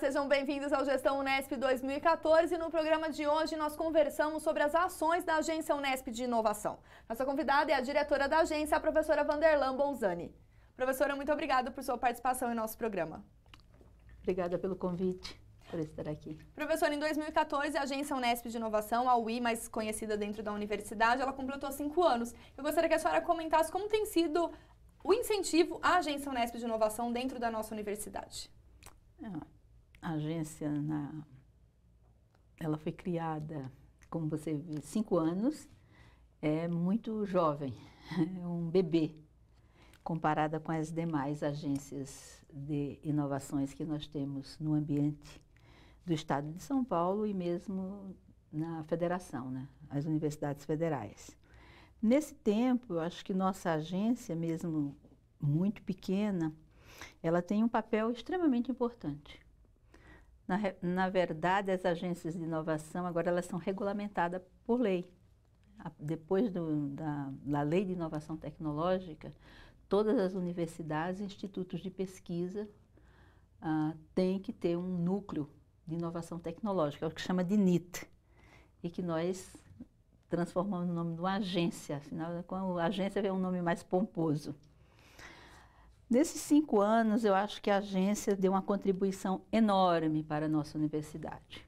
sejam bem-vindos ao Gestão Unesp 2014. No programa de hoje nós conversamos sobre as ações da Agência Unesp de Inovação. Nossa convidada é a diretora da agência, a professora Vanderlan Bonzani. Professora, muito obrigada por sua participação em nosso programa. Obrigada pelo convite por estar aqui. Professora, em 2014, a Agência Unesp de Inovação, a UI, mais conhecida dentro da universidade, ela completou cinco anos. Eu gostaria que a senhora comentasse como tem sido o incentivo à Agência Unesp de Inovação dentro da nossa universidade. Ah, a agência, na, ela foi criada, como você vê, cinco anos, é muito jovem, é um bebê, comparada com as demais agências de inovações que nós temos no ambiente do Estado de São Paulo e mesmo na federação, né? as universidades federais. Nesse tempo, eu acho que nossa agência, mesmo muito pequena, ela tem um papel extremamente importante. Na, na verdade, as agências de inovação agora elas são regulamentadas por lei. A, depois do, da, da lei de inovação tecnológica, todas as universidades e institutos de pesquisa ah, têm que ter um núcleo de inovação tecnológica, é o que chama de NIT, e que nós transformamos no nome de uma agência, afinal, a agência é um nome mais pomposo. Nesses cinco anos, eu acho que a agência deu uma contribuição enorme para a nossa universidade,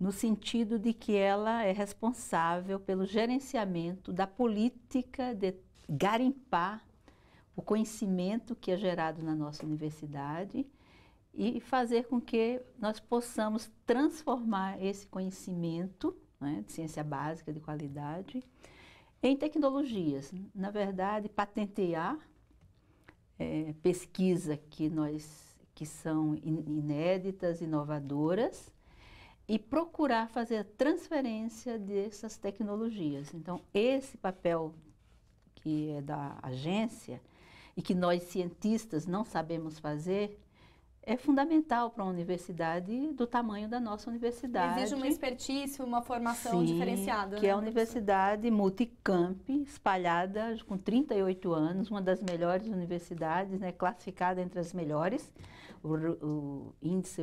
no sentido de que ela é responsável pelo gerenciamento da política de garimpar o conhecimento que é gerado na nossa universidade e fazer com que nós possamos transformar esse conhecimento né, de ciência básica de qualidade em tecnologias. Na verdade, patentear é, pesquisa que nós que são inéditas, inovadoras e procurar fazer a transferência dessas tecnologias. Então, esse papel que é da agência e que nós cientistas não sabemos fazer, é fundamental para uma universidade do tamanho da nossa universidade. Exige uma expertise, uma formação Sim, diferenciada. Que é né, é uma universidade multicamp, espalhada com 38 anos, uma das melhores universidades, né, classificada entre as melhores. O, o índice,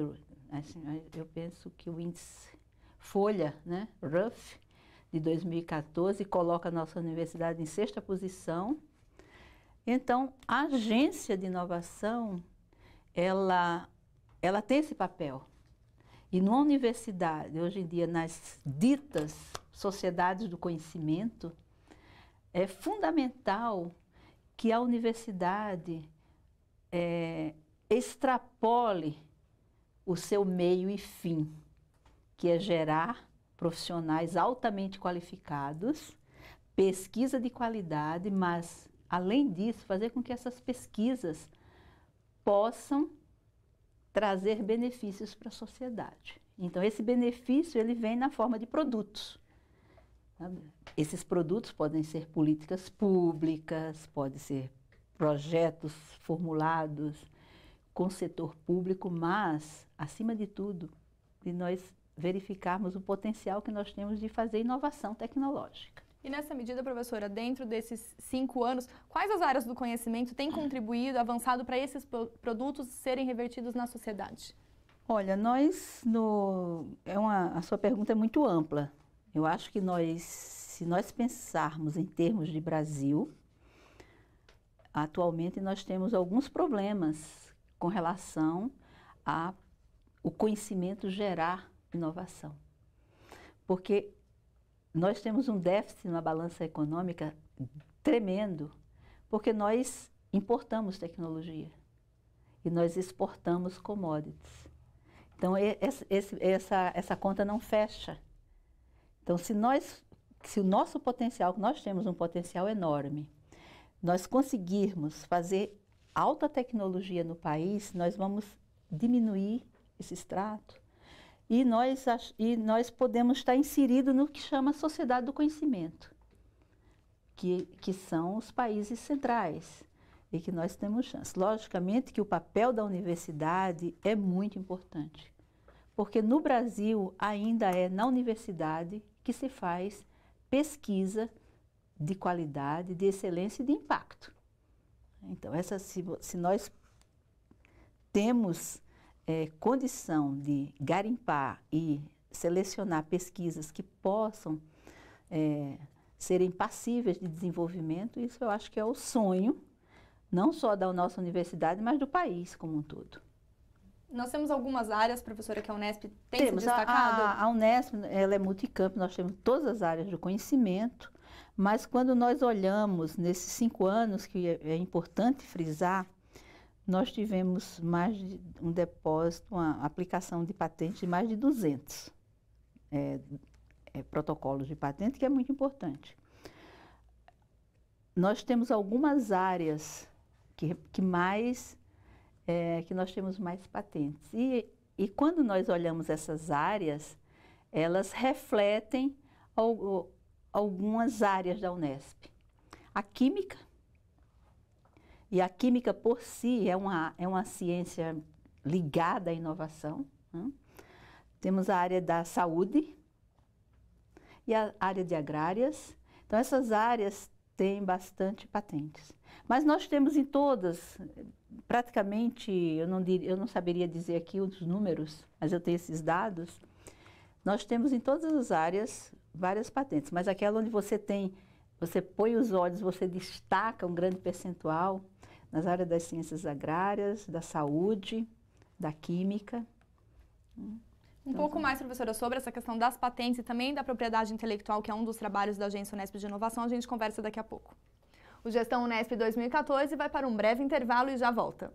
assim, eu penso que o índice Folha, né, RUF, de 2014, coloca a nossa universidade em sexta posição. Então, a agência de inovação ela, ela tem esse papel. E numa universidade, hoje em dia, nas ditas sociedades do conhecimento, é fundamental que a universidade é, extrapole o seu meio e fim, que é gerar profissionais altamente qualificados, pesquisa de qualidade, mas, além disso, fazer com que essas pesquisas possam trazer benefícios para a sociedade. Então esse benefício ele vem na forma de produtos. Esses produtos podem ser políticas públicas, podem ser projetos formulados com o setor público, mas, acima de tudo, de nós verificarmos o potencial que nós temos de fazer inovação tecnológica. E nessa medida, professora, dentro desses cinco anos, quais as áreas do conhecimento têm contribuído, avançado para esses produtos serem revertidos na sociedade? Olha, nós no é uma a sua pergunta é muito ampla. Eu acho que nós, se nós pensarmos em termos de Brasil, atualmente nós temos alguns problemas com relação a o conhecimento gerar inovação. Porque nós temos um déficit na balança econômica tremendo, porque nós importamos tecnologia e nós exportamos commodities. Então, esse, essa, essa conta não fecha. Então, se nós, se o nosso potencial, nós temos um potencial enorme, nós conseguirmos fazer alta tecnologia no país, nós vamos diminuir esse extrato e nós, e nós podemos estar inseridos no que chama sociedade do conhecimento, que, que são os países centrais e que nós temos chance. Logicamente que o papel da universidade é muito importante, porque no Brasil ainda é na universidade que se faz pesquisa de qualidade, de excelência e de impacto. Então, essa, se, se nós temos é, condição de garimpar e selecionar pesquisas que possam é, serem passíveis de desenvolvimento, isso eu acho que é o sonho, não só da nossa universidade, mas do país como um todo. Nós temos algumas áreas, professora, que a Unesp tem temos, se destacado? A, a Unesp ela é multicampo, nós temos todas as áreas do conhecimento, mas quando nós olhamos nesses cinco anos, que é, é importante frisar, nós tivemos mais de um depósito, uma aplicação de patente de mais de 200 é, é, protocolos de patente, que é muito importante. Nós temos algumas áreas que, que mais é, que nós temos mais patentes. E, e quando nós olhamos essas áreas, elas refletem algumas áreas da Unesp. A química, e a química por si é uma, é uma ciência ligada à inovação. Né? Temos a área da saúde e a área de agrárias. Então, essas áreas têm bastante patentes. Mas nós temos em todas, praticamente, eu não, dir, eu não saberia dizer aqui os números, mas eu tenho esses dados. Nós temos em todas as áreas várias patentes, mas aquela onde você tem, você põe os olhos, você destaca um grande percentual, nas áreas das ciências agrárias, da saúde, da química. Né? Um então, pouco assim. mais, professora, sobre essa questão das patentes e também da propriedade intelectual, que é um dos trabalhos da Agência Unesp de Inovação, a gente conversa daqui a pouco. O Gestão Unesp 2014 vai para um breve intervalo e já volta.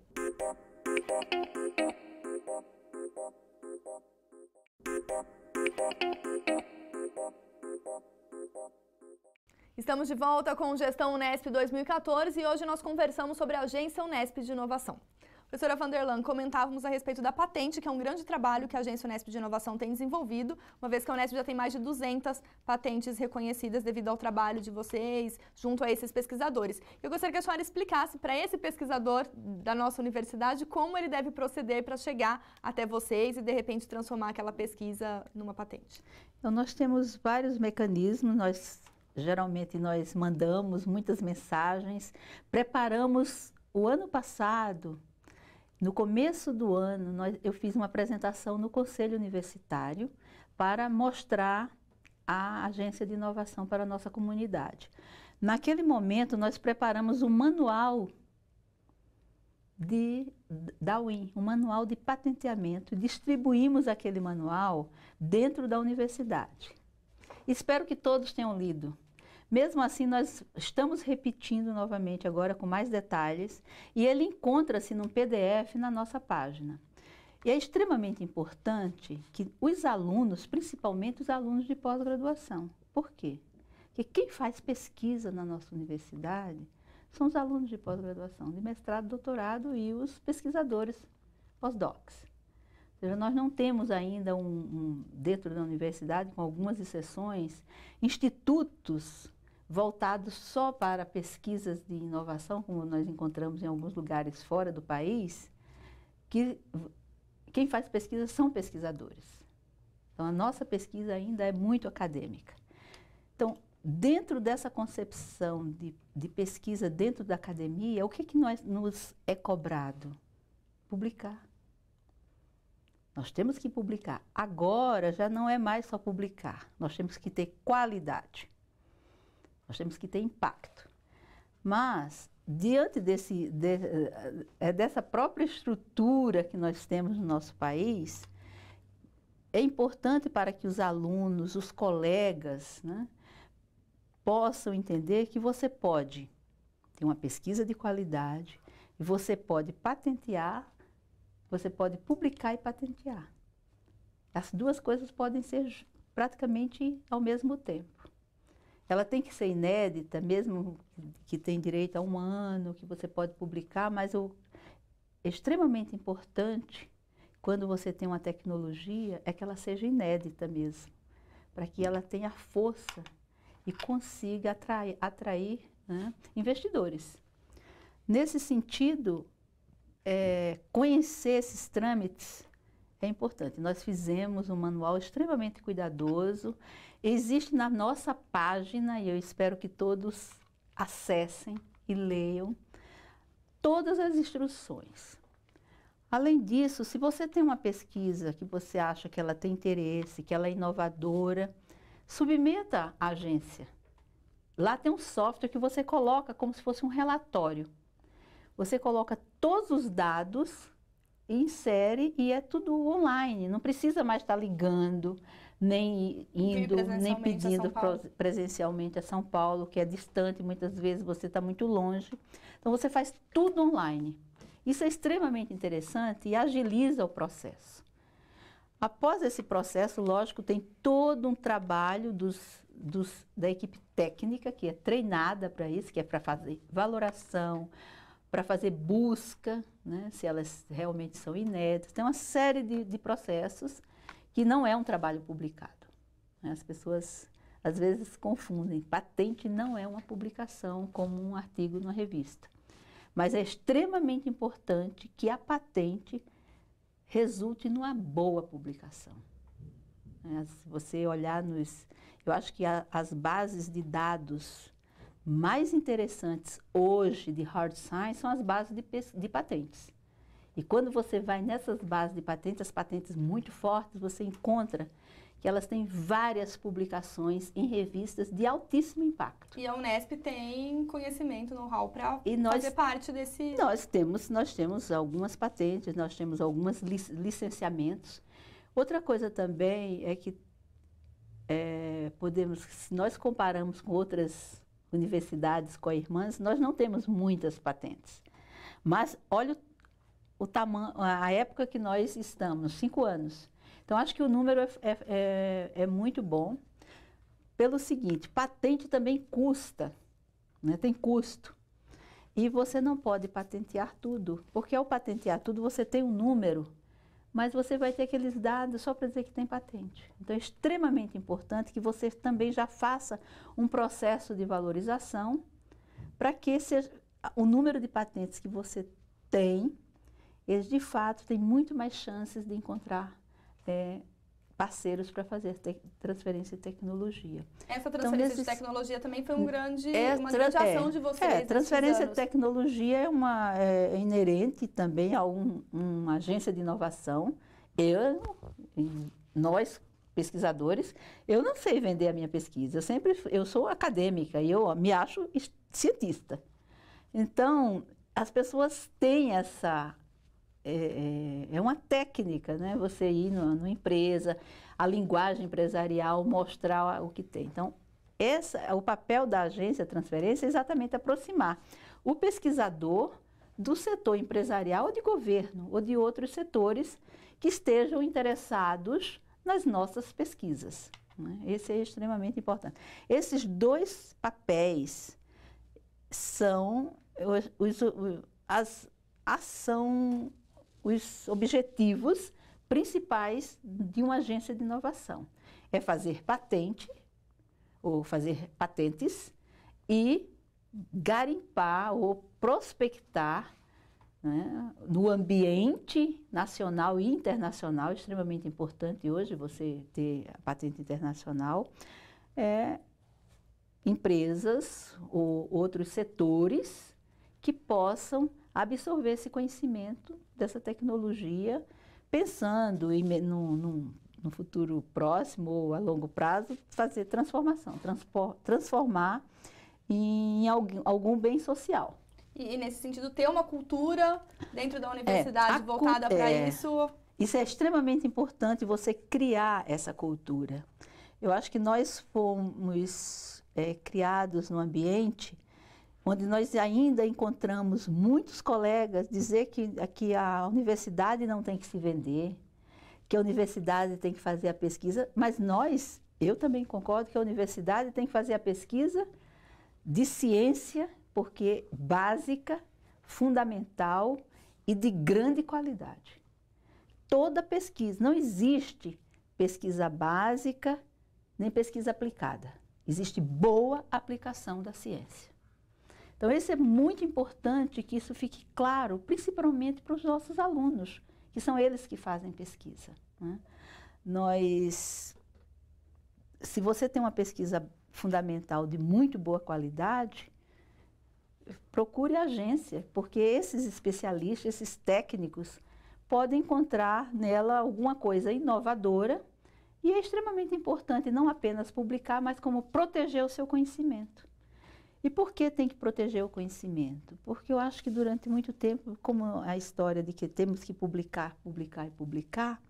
Estamos de volta com Gestão Unesp 2014 e hoje nós conversamos sobre a Agência Unesp de Inovação. Professora Vanderlan, comentávamos a respeito da patente, que é um grande trabalho que a Agência Unesp de Inovação tem desenvolvido, uma vez que a Unesp já tem mais de 200 patentes reconhecidas devido ao trabalho de vocês, junto a esses pesquisadores. Eu gostaria que a senhora explicasse para esse pesquisador da nossa universidade como ele deve proceder para chegar até vocês e, de repente, transformar aquela pesquisa numa patente. Então, nós temos vários mecanismos, nós Geralmente nós mandamos muitas mensagens, preparamos o ano passado, no começo do ano, nós, eu fiz uma apresentação no Conselho Universitário para mostrar a Agência de Inovação para a nossa comunidade. Naquele momento, nós preparamos um manual de, Darwin, um manual de patenteamento. Distribuímos aquele manual dentro da universidade. Espero que todos tenham lido. Mesmo assim, nós estamos repetindo novamente agora com mais detalhes e ele encontra-se num PDF na nossa página. E é extremamente importante que os alunos, principalmente os alunos de pós-graduação, por quê? Porque quem faz pesquisa na nossa universidade são os alunos de pós-graduação, de mestrado, doutorado e os pesquisadores pós-docs. Ou seja, nós não temos ainda, um, um, dentro da universidade, com algumas exceções, institutos voltado só para pesquisas de inovação, como nós encontramos em alguns lugares fora do país, que quem faz pesquisa são pesquisadores. Então, a nossa pesquisa ainda é muito acadêmica. Então, dentro dessa concepção de, de pesquisa dentro da academia, o que, que nós, nos é cobrado? Publicar. Nós temos que publicar. Agora já não é mais só publicar, nós temos que ter qualidade. Nós temos que ter impacto. Mas, diante desse, de, é dessa própria estrutura que nós temos no nosso país, é importante para que os alunos, os colegas, né, possam entender que você pode ter uma pesquisa de qualidade, e você pode patentear, você pode publicar e patentear. As duas coisas podem ser praticamente ao mesmo tempo. Ela tem que ser inédita, mesmo que tem direito a um ano, que você pode publicar, mas o extremamente importante quando você tem uma tecnologia é que ela seja inédita mesmo, para que ela tenha força e consiga atrair, atrair né, investidores. Nesse sentido, é, conhecer esses trâmites é importante. Nós fizemos um manual extremamente cuidadoso. Existe na nossa página, e eu espero que todos acessem e leiam, todas as instruções. Além disso, se você tem uma pesquisa que você acha que ela tem interesse, que ela é inovadora, submeta à agência. Lá tem um software que você coloca como se fosse um relatório. Você coloca todos os dados insere e é tudo online, não precisa mais estar ligando, nem indo, nem pedindo a presencialmente a São Paulo, que é distante, muitas vezes você está muito longe. Então você faz tudo online. Isso é extremamente interessante e agiliza o processo. Após esse processo, lógico, tem todo um trabalho dos, dos, da equipe técnica, que é treinada para isso, que é para fazer valoração, para fazer busca, né, se elas realmente são inéditas. Tem uma série de, de processos que não é um trabalho publicado. Né? As pessoas às vezes confundem. Patente não é uma publicação como um artigo numa revista. Mas é extremamente importante que a patente resulte numa boa publicação. Né, se você olhar nos. Eu acho que as bases de dados mais interessantes hoje de hard science são as bases de, de patentes. E quando você vai nessas bases de patentes, as patentes muito fortes, você encontra que elas têm várias publicações em revistas de altíssimo impacto. E a Unesp tem conhecimento, know-how para fazer parte desse... Nós temos, nós temos algumas patentes, nós temos alguns lic licenciamentos. Outra coisa também é que é, podemos, se nós comparamos com outras universidades co-irmãs, nós não temos muitas patentes. Mas olha o, o tamanho, a época que nós estamos, cinco anos. Então, acho que o número é, é, é, é muito bom. Pelo seguinte, patente também custa, né? tem custo. E você não pode patentear tudo, porque ao patentear tudo, você tem um número mas você vai ter aqueles dados só para dizer que tem patente. Então é extremamente importante que você também já faça um processo de valorização para que seja, o número de patentes que você tem, eles de fato têm muito mais chances de encontrar é, parceiros para fazer te, transferência de tecnologia. Essa então, transferência então, de tecnologia também foi um hum. grande, é, uma grande é. ação é, de vocês. É, transferência anos. de tecnologia é uma é, é, inerente também a um, uma agência de inovação. Eu, nós pesquisadores, eu não sei vender a minha pesquisa. Eu sempre, eu sou acadêmica e eu me acho cientista. Então as pessoas têm essa é, é, é, uma técnica, né? Você ir numa, numa, empresa, a linguagem empresarial, mostrar o que tem. Então, essa, o papel da agência transferência é exatamente aproximar o pesquisador do setor empresarial ou de governo ou de outros setores que estejam interessados nas nossas pesquisas. Né? Esse é extremamente importante. Esses dois papéis são os, os, as ação os objetivos principais de uma agência de inovação. É fazer patente, ou fazer patentes, e garimpar ou prospectar né, no ambiente nacional e internacional, extremamente importante hoje você ter a patente internacional, é, empresas ou outros setores que possam absorver esse conhecimento dessa tecnologia, pensando em, num, no futuro próximo ou a longo prazo, fazer transformação, transpor, transformar em algum, algum bem social. E, e, nesse sentido, ter uma cultura dentro da universidade é, voltada para é, isso. Isso é extremamente importante, você criar essa cultura. Eu acho que nós fomos é, criados num ambiente onde nós ainda encontramos muitos colegas dizer que, que a universidade não tem que se vender, que a universidade tem que fazer a pesquisa, mas nós, eu também concordo que a universidade tem que fazer a pesquisa de ciência, porque básica, fundamental e de grande qualidade. Toda pesquisa, não existe pesquisa básica nem pesquisa aplicada. Existe boa aplicação da ciência. Então, isso é muito importante que isso fique claro, principalmente para os nossos alunos, que são eles que fazem pesquisa. Né? Nós, se você tem uma pesquisa fundamental de muito boa qualidade, procure a agência, porque esses especialistas, esses técnicos, podem encontrar nela alguma coisa inovadora e é extremamente importante não apenas publicar, mas como proteger o seu conhecimento. E por que tem que proteger o conhecimento? Porque eu acho que durante muito tempo, como a história de que temos que publicar, publicar e publicar,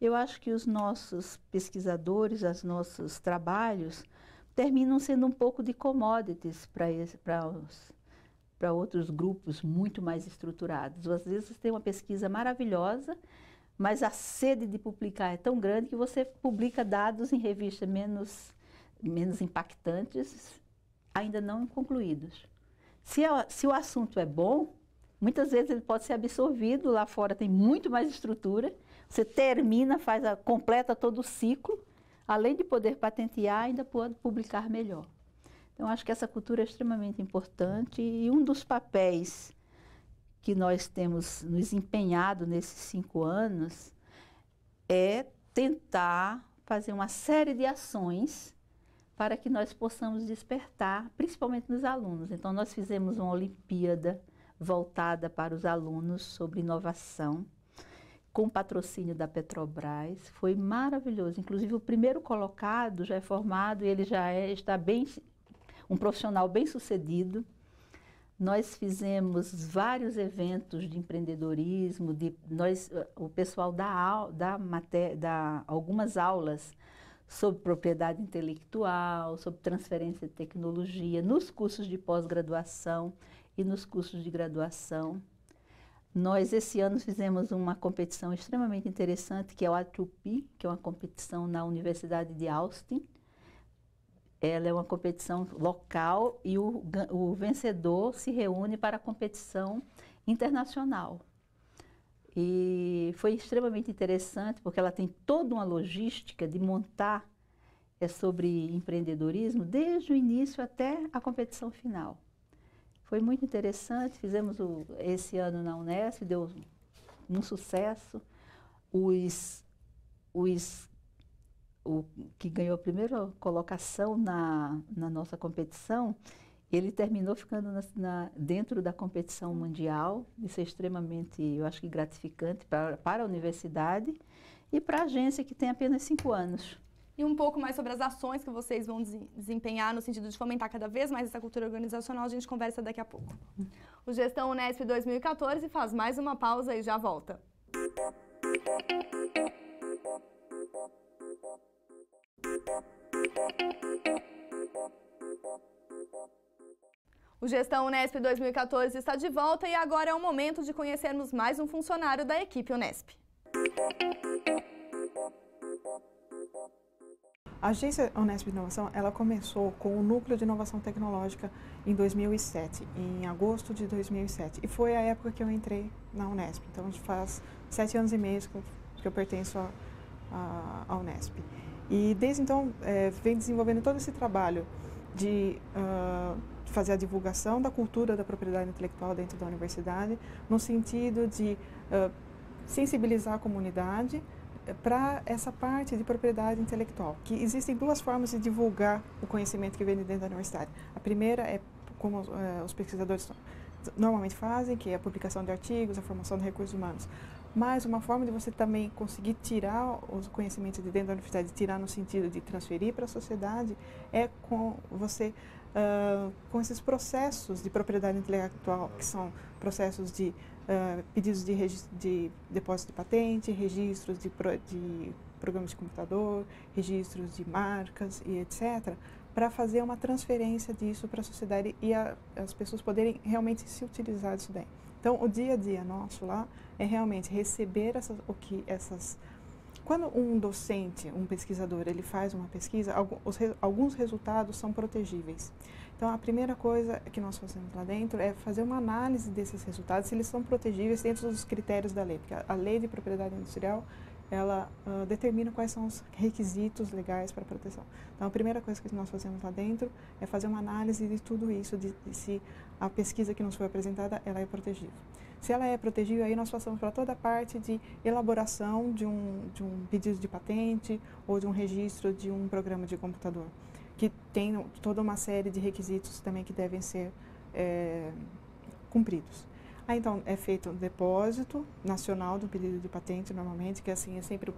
eu acho que os nossos pesquisadores, os nossos trabalhos, terminam sendo um pouco de commodities para outros grupos muito mais estruturados. Às vezes tem uma pesquisa maravilhosa, mas a sede de publicar é tão grande que você publica dados em revistas menos, menos impactantes ainda não concluídos. Se, a, é, se o assunto é bom, muitas vezes ele pode ser absorvido, lá fora tem muito mais estrutura, você termina, faz a, completa todo o ciclo, além de poder patentear, ainda pode publicar melhor. Então, acho que essa cultura é extremamente importante e um dos papéis que nós temos nos empenhado nesses cinco anos é tentar fazer uma série de ações para que nós possamos despertar, principalmente nos alunos. Então, nós fizemos uma Olimpíada voltada para os alunos sobre inovação, com patrocínio da Petrobras. Foi maravilhoso. Inclusive, o primeiro colocado já é formado e ele já é, está bem, um profissional bem sucedido. Nós fizemos vários eventos de empreendedorismo, de, nós, o pessoal da dá algumas aulas sobre propriedade intelectual, sobre transferência de tecnologia, nos cursos de pós-graduação e nos cursos de graduação. Nós, esse ano, fizemos uma competição extremamente interessante, que é o Atrupi, que é uma competição na Universidade de Austin. Ela é uma competição local e o, o vencedor se reúne para a competição internacional. E foi extremamente interessante, porque ela tem toda uma logística de montar é sobre empreendedorismo desde o início até a competição final. Foi muito interessante, fizemos o, esse ano na Unesp, deu um, um sucesso. Os, os, o que ganhou a primeira colocação na, na nossa competição ele terminou ficando na, na, dentro da competição mundial. Isso é extremamente, eu acho que gratificante para a universidade e para a agência que tem apenas cinco anos. E um pouco mais sobre as ações que vocês vão desempenhar no sentido de fomentar cada vez mais essa cultura organizacional, a gente conversa daqui a pouco. Uhum. O Gestão Unesp 2014 faz mais uma pausa e já volta. O Gestão Unesp 2014 está de volta e agora é o momento de conhecermos mais um funcionário da equipe Unesp. A agência Unesp Inovação, ela começou com o Núcleo de Inovação Tecnológica em 2007, em agosto de 2007, e foi a época que eu entrei na Unesp. Então, faz sete anos e meio que eu pertenço à Unesp. E desde então, é, vem desenvolvendo todo esse trabalho de... Uh, fazer a divulgação da cultura da propriedade intelectual dentro da universidade, no sentido de uh, sensibilizar a comunidade eh, para essa parte de propriedade intelectual, que existem duas formas de divulgar o conhecimento que vem de dentro da universidade. A primeira é como uh, os pesquisadores normalmente fazem, que é a publicação de artigos, a formação de recursos humanos. Mas uma forma de você também conseguir tirar os conhecimentos de dentro da universidade, tirar no sentido de transferir para a sociedade, é com você uh, com esses processos de propriedade intelectual, que são processos de uh, pedidos de, de, depósito de patente, registros de, pro de programas de computador, registros de marcas e etc., para fazer uma transferência disso para a sociedade e a, as pessoas poderem realmente se utilizar disso bem. Então, o dia a dia nosso lá é realmente receber o que essas quando um docente, um pesquisador, ele faz uma pesquisa, alguns resultados são protegíveis. Então, a primeira coisa que nós fazemos lá dentro é fazer uma análise desses resultados, se eles são protegíveis dentro dos critérios da lei, porque a lei de propriedade industrial ela uh, determina quais são os requisitos legais para proteção. Então, a primeira coisa que nós fazemos lá dentro é fazer uma análise de tudo isso, de, de se a pesquisa que nos foi apresentada ela é protegível. Se ela é protegida, aí nós passamos para toda a parte de elaboração de um, de um pedido de patente ou de um registro de um programa de computador, que tem toda uma série de requisitos também que devem ser é, cumpridos. Aí ah, então é feito um depósito nacional do pedido de patente normalmente, que assim é sempre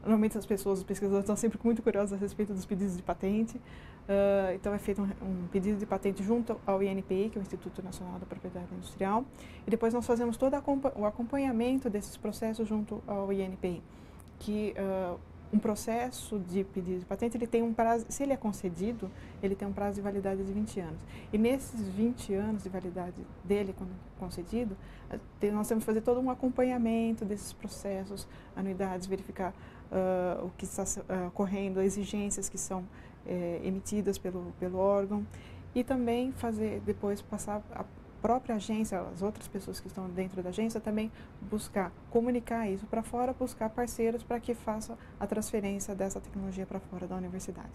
normalmente as pessoas, os pesquisadores estão sempre muito curiosos a respeito dos pedidos de patente. Uh, então é feito um, um, pedido de patente junto ao INPI, que é o Instituto Nacional da Propriedade Industrial, e depois nós fazemos todo o acompanhamento desses processos junto ao INPI, que uh, um processo de pedido de patente, ele tem um prazo, se ele é concedido, ele tem um prazo de validade de 20 anos. E nesses 20 anos de validade dele, quando concedido, nós temos que fazer todo um acompanhamento desses processos, anuidades, verificar uh, o que está uh, ocorrendo, as exigências que são eh, emitidas pelo, pelo órgão e também fazer, depois passar a própria agência, as outras pessoas que estão dentro da agência também buscar comunicar isso para fora, buscar parceiros para que faça a transferência dessa tecnologia para fora da universidade.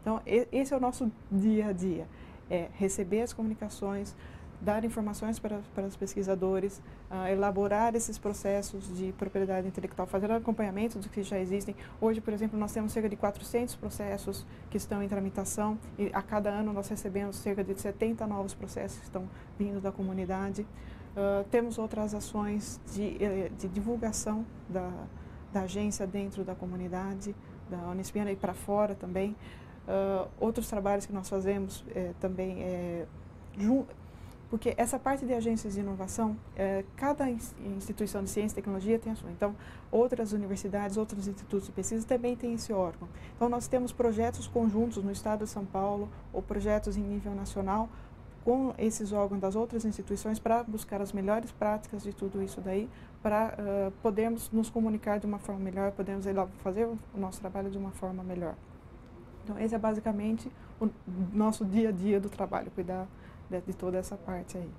Então, esse é o nosso dia a dia, é receber as comunicações, dar informações para, para os pesquisadores, uh, elaborar esses processos de propriedade intelectual, fazer acompanhamento dos que já existem. Hoje, por exemplo, nós temos cerca de 400 processos que estão em tramitação e a cada ano nós recebemos cerca de 70 novos processos que estão vindo da comunidade. Uh, temos outras ações de, eh, de divulgação da, da agência dentro da comunidade, da Unespiana e para fora também. Uh, outros trabalhos que nós fazemos eh, também é, porque essa parte de agências de inovação, é, cada instituição de ciência e tecnologia tem a sua. Então, outras universidades, outros institutos de pesquisa também têm esse órgão. Então, nós temos projetos conjuntos no estado de São Paulo ou projetos em nível nacional com esses órgãos das outras instituições para buscar as melhores práticas de tudo isso daí, para uh, podermos nos comunicar de uma forma melhor, podemos fazer o nosso trabalho de uma forma melhor. Então, esse é basicamente o nosso dia a dia do trabalho, cuidar de toda essa parte aí.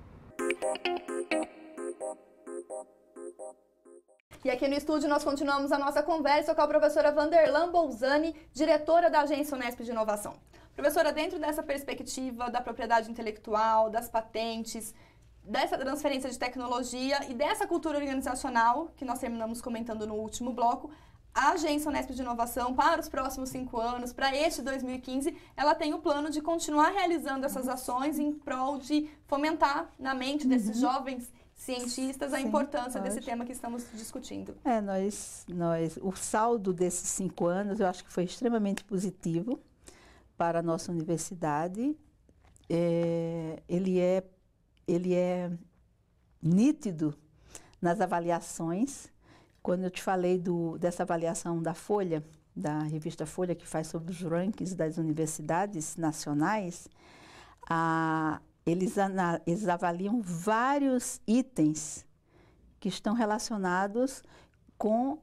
E aqui no estúdio nós continuamos a nossa conversa com a professora Vanderlan Bolzani, diretora da Agência Unesp de Inovação. Professora, dentro dessa perspectiva da propriedade intelectual, das patentes, dessa transferência de tecnologia e dessa cultura organizacional que nós terminamos comentando no último bloco, a Agência Unesp de Inovação, para os próximos cinco anos, para este 2015, ela tem o plano de continuar realizando essas ações em prol de fomentar na mente desses uhum. jovens cientistas Sim, a importância pode. desse tema que estamos discutindo. É, nós, nós, o saldo desses cinco anos, eu acho que foi extremamente positivo para a nossa universidade. É, ele, é, ele é nítido nas avaliações quando eu te falei do, dessa avaliação da Folha, da revista Folha, que faz sobre os rankings das universidades nacionais, a, eles, ana, eles avaliam vários itens que estão relacionados com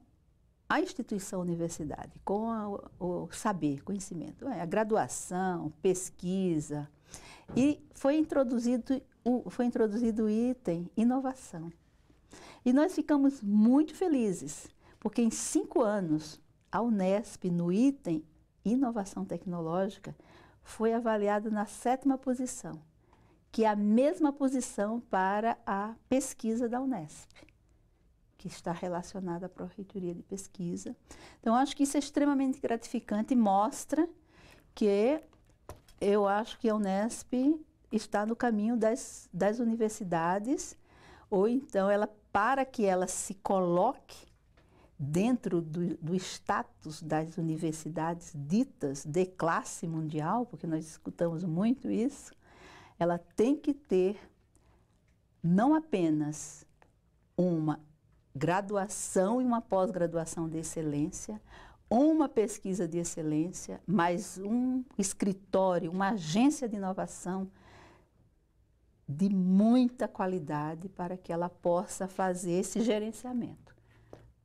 a instituição universidade, com a, o saber, conhecimento, é, a graduação, pesquisa. E foi introduzido, foi introduzido o item inovação. E nós ficamos muito felizes, porque em cinco anos, a Unesp, no item Inovação Tecnológica, foi avaliada na sétima posição, que é a mesma posição para a pesquisa da Unesp, que está relacionada à Proreitoria de Pesquisa. Então, acho que isso é extremamente gratificante e mostra que eu acho que a Unesp está no caminho das, das universidades, ou então ela para que ela se coloque dentro do, do, status das universidades ditas de classe mundial, porque nós escutamos muito isso, ela tem que ter não apenas uma graduação e uma pós-graduação de excelência, uma pesquisa de excelência, mas um escritório, uma agência de inovação de muita qualidade para que ela possa fazer esse gerenciamento.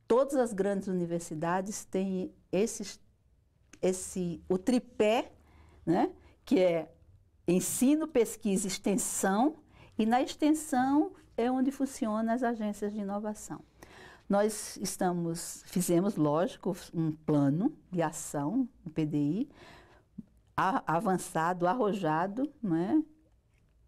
Todas as grandes universidades têm esse, esse o tripé, né, que é ensino, pesquisa, extensão, e na extensão é onde funcionam as agências de inovação. Nós estamos, fizemos, lógico, um plano de ação, um PDI, avançado, arrojado, né,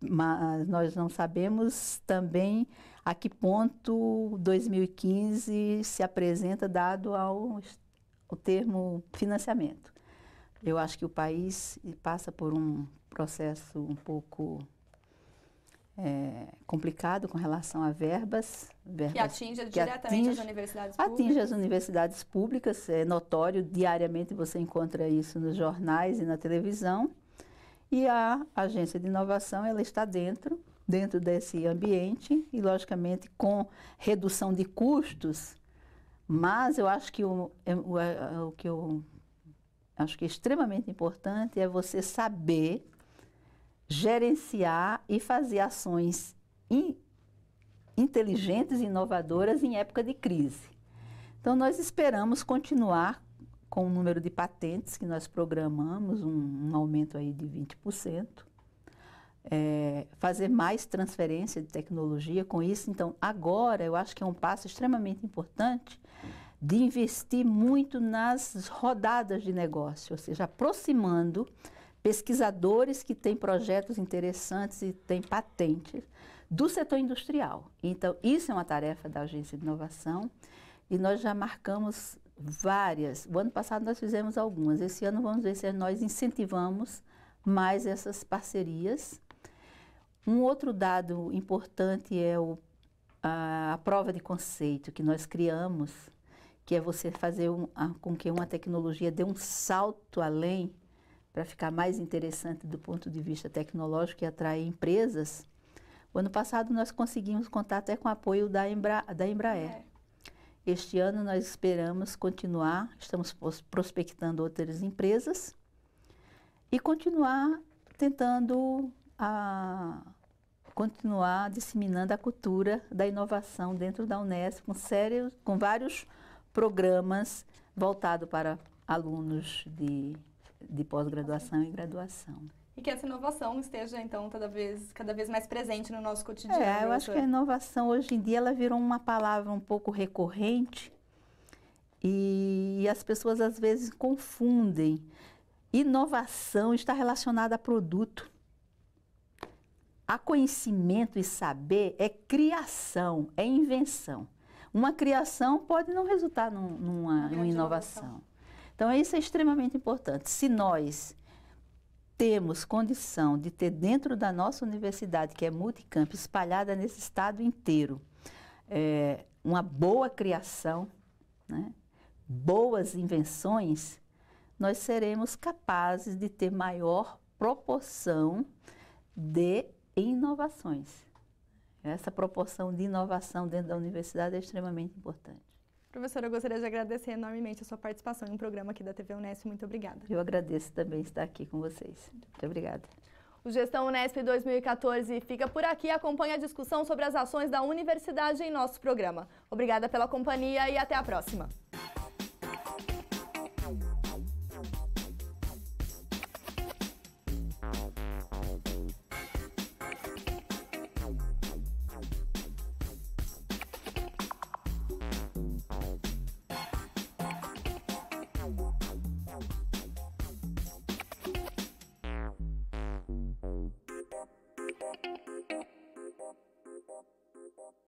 mas nós não sabemos também a que ponto 2015 se apresenta dado ao, o termo financiamento. Eu acho que o país passa por um processo um pouco é, complicado com relação a verbas. verbas que atinge que diretamente atinge, as universidades públicas. Atinge as universidades públicas, é notório, diariamente você encontra isso nos jornais e na televisão. E a agência de inovação, ela está dentro, dentro desse ambiente e, logicamente, com redução de custos, mas eu acho que o, é, o, é, é, o que eu acho que é extremamente importante é você saber gerenciar e fazer ações in, inteligentes e inovadoras em época de crise. Então, nós esperamos continuar com o número de patentes que nós programamos, um, um aumento aí de 20%. É, fazer mais transferência de tecnologia com isso. Então, agora eu acho que é um passo extremamente importante de investir muito nas rodadas de negócio, ou seja, aproximando pesquisadores que têm projetos interessantes e têm patentes do setor industrial. Então, isso é uma tarefa da Agência de Inovação e nós já marcamos várias. O ano passado nós fizemos algumas. Esse ano vamos ver se nós incentivamos mais essas parcerias. Um outro dado importante é o, a, a, prova de conceito que nós criamos, que é você fazer um, a, com que uma tecnologia dê um salto além para ficar mais interessante do ponto de vista tecnológico e atrair empresas. O ano passado nós conseguimos contar até com o apoio da, Embra, da Embraer. É. Este ano nós esperamos continuar, estamos prospectando outras empresas e continuar tentando a, continuar disseminando a cultura da inovação dentro da Unesp com, com vários programas voltados para alunos de, de pós-graduação e graduação e que essa inovação esteja então cada vez cada vez mais presente no nosso cotidiano. É, eu acho que a inovação hoje em dia ela virou uma palavra um pouco recorrente e as pessoas às vezes confundem. Inovação está relacionada a produto. A conhecimento e saber é criação, é invenção. Uma criação pode não resultar num, numa, numa inovação. Então, isso é extremamente importante. Se nós temos condição de ter dentro da nossa universidade, que é multicamp, espalhada nesse estado inteiro, é, uma boa criação, né, boas invenções, nós seremos capazes de ter maior proporção de inovações. Essa proporção de inovação dentro da universidade é extremamente importante. Professora, eu gostaria de agradecer enormemente a sua participação em um programa aqui da TV Unesp. Muito obrigada. Eu agradeço também estar aqui com vocês. Muito obrigada. O Gestão Unesp 2014 fica por aqui. Acompanhe a discussão sobre as ações da universidade em nosso programa. Obrigada pela companhia e até a próxima.